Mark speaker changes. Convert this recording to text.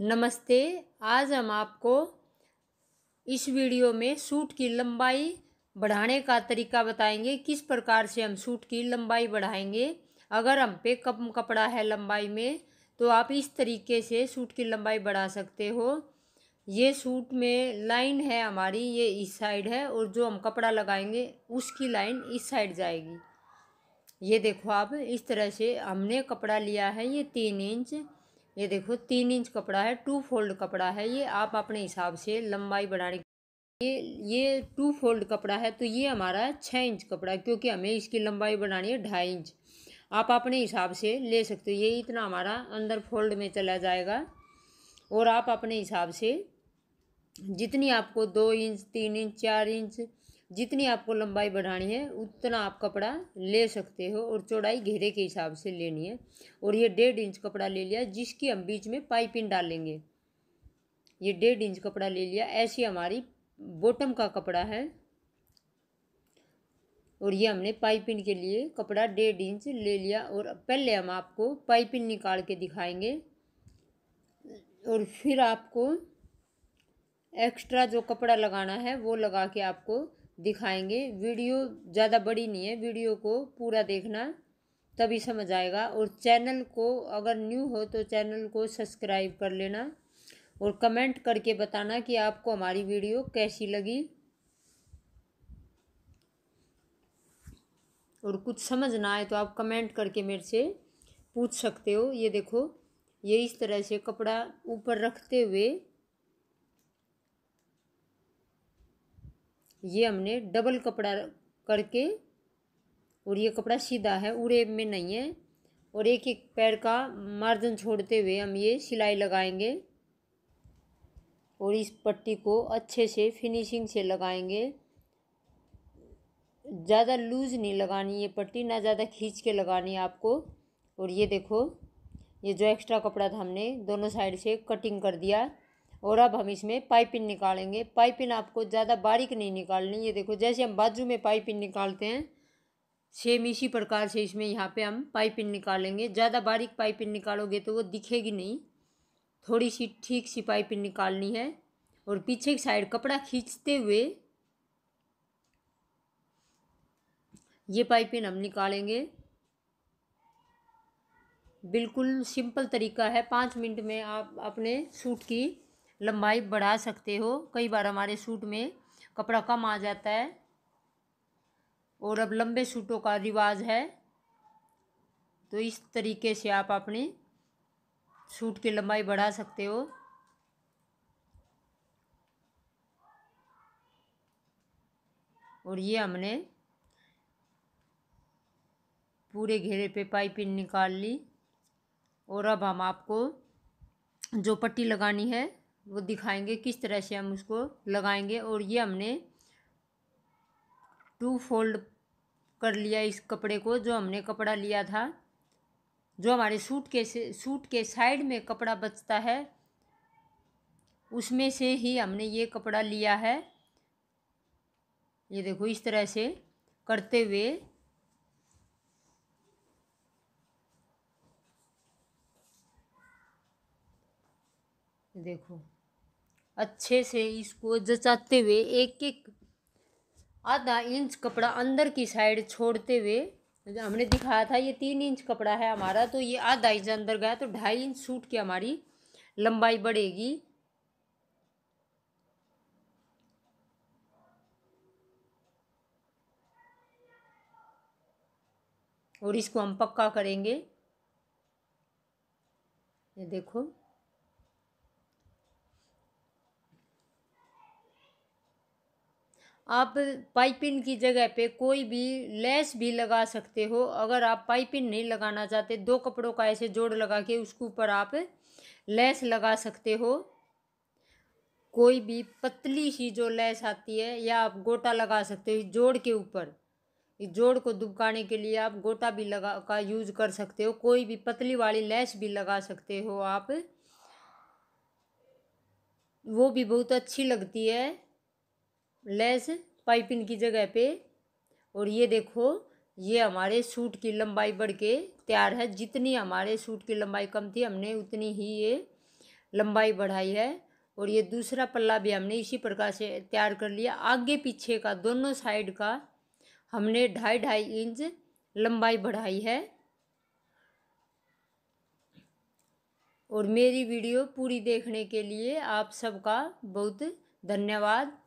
Speaker 1: नमस्ते आज हम आपको इस वीडियो में सूट की लंबाई बढ़ाने का तरीका बताएंगे किस प्रकार से हम सूट की लंबाई बढ़ाएंगे अगर हम पे कम कपड़ा है लंबाई में तो आप इस तरीके से सूट की लंबाई बढ़ा सकते हो ये सूट में लाइन है हमारी ये इस साइड है और जो हम कपड़ा लगाएंगे उसकी लाइन इस साइड जाएगी ये देखो आप इस तरह से हमने कपड़ा लिया है ये तीन इंच ये देखो तीन इंच कपड़ा है टू फोल्ड कपड़ा है ये आप अपने हिसाब से लंबाई बढ़ाने ये ये टू फोल्ड कपड़ा है तो ये हमारा छः इंच कपड़ा है क्योंकि हमें इसकी लंबाई बढ़ानी है ढाई इंच आप अपने हिसाब से ले सकते हो ये इतना हमारा अंदर फोल्ड में चला जाएगा और आप अपने हिसाब से जितनी आपको दो इंच तीन इंच चार इंच जितनी आपको लंबाई बढ़ानी है उतना आप कपड़ा ले सकते हो और चौड़ाई घेरे के हिसाब से लेनी है और ये डेढ़ इंच कपड़ा ले लिया जिसकी हम बीच में पाइपिंग डालेंगे ये डेढ़ इंच कपड़ा ले लिया ऐसी हमारी बॉटम का कपड़ा है और ये हमने पाइपिंग के लिए कपड़ा डेढ़ इंच ले लिया और पहले हम आपको पाइपिंग निकाल के दिखाएंगे और फिर आपको एक्स्ट्रा जो कपड़ा लगाना है वो लगा के आपको दिखाएंगे वीडियो ज़्यादा बड़ी नहीं है वीडियो को पूरा देखना तभी समझ आएगा और चैनल को अगर न्यू हो तो चैनल को सब्सक्राइब कर लेना और कमेंट करके बताना कि आपको हमारी वीडियो कैसी लगी और कुछ समझ ना आए तो आप कमेंट करके मेरे से पूछ सकते हो ये देखो ये इस तरह से कपड़ा ऊपर रखते हुए ये हमने डबल कपड़ा करके और ये कपड़ा सीधा है उड़े में नहीं है और एक एक पैर का मार्जिन छोड़ते हुए हम ये सिलाई लगाएंगे और इस पट्टी को अच्छे से फिनिशिंग से लगाएंगे ज़्यादा लूज नहीं लगानी ये पट्टी ना ज़्यादा खींच के लगानी आपको और ये देखो ये जो एक्स्ट्रा कपड़ा था हमने दोनों साइड से कटिंग कर दिया और अब हम इसमें पाइपिन निकालेंगे पाइपिन आपको ज़्यादा बारीक नहीं निकालनी ये देखो जैसे हम बाजू में पाइपिन निकालते हैं सेम इसी प्रकार से इसमें यहाँ पे हम पाइपिन निकालेंगे ज़्यादा बारीक पाइपिन निकालोगे तो वो दिखेगी नहीं थोड़ी सी ठीक सी पाइपिन निकालनी है और पीछे की साइड कपड़ा खींचते हुए ये पाइपिन हम निकालेंगे बिल्कुल सिंपल तरीका है पाँच मिनट में आप अपने सूट की लंबाई बढ़ा सकते हो कई बार हमारे सूट में कपड़ा कम आ जाता है और अब लंबे सूटों का रिवाज है तो इस तरीके से आप अपने सूट की लंबाई बढ़ा सकते हो और ये हमने पूरे घेरे पे पाइपिंग निकाल ली और अब हम आपको जो पट्टी लगानी है वो दिखाएंगे किस तरह से हम उसको लगाएंगे और ये हमने टू फोल्ड कर लिया इस कपड़े को जो हमने कपड़ा लिया था जो हमारे सूट के सूट के साइड में कपड़ा बचता है उसमें से ही हमने ये कपड़ा लिया है ये देखो इस तरह से करते हुए देखो अच्छे से इसको जचाते हुए एक एक आधा इंच कपड़ा अंदर की साइड छोड़ते हुए हमने दिखाया था ये तीन इंच कपड़ा है हमारा तो ये आधा इंच अंदर गया तो ढाई इंच सूट की हमारी लंबाई बढ़ेगी और इसको हम पक्का करेंगे ये देखो आप पाइपिंग की जगह पे कोई भी लेस भी लगा सकते हो अगर आप पाइपिंग नहीं लगाना चाहते दो कपड़ों का ऐसे जोड़ लगा के उसके ऊपर आप लेस लगा सकते हो कोई भी पतली सी जो लेस आती है या आप गोटा लगा सकते हो जोड़ के ऊपर जोड़ को दुबकाने के लिए आप गोटा भी लगा का यूज कर सकते हो कोई भी पतली वाली लेस भी लगा सकते हो आप वो भी बहुत अच्छी लगती है लेस पाइपिंग की जगह पे और ये देखो ये हमारे सूट की लंबाई बढ़ के तैयार है जितनी हमारे सूट की लंबाई कम थी हमने उतनी ही ये लंबाई बढ़ाई है और ये दूसरा पल्ला भी हमने इसी प्रकार से तैयार कर लिया आगे पीछे का दोनों साइड का हमने ढाई ढाई इंच लंबाई बढ़ाई है और मेरी वीडियो पूरी देखने के लिए आप सबका बहुत धन्यवाद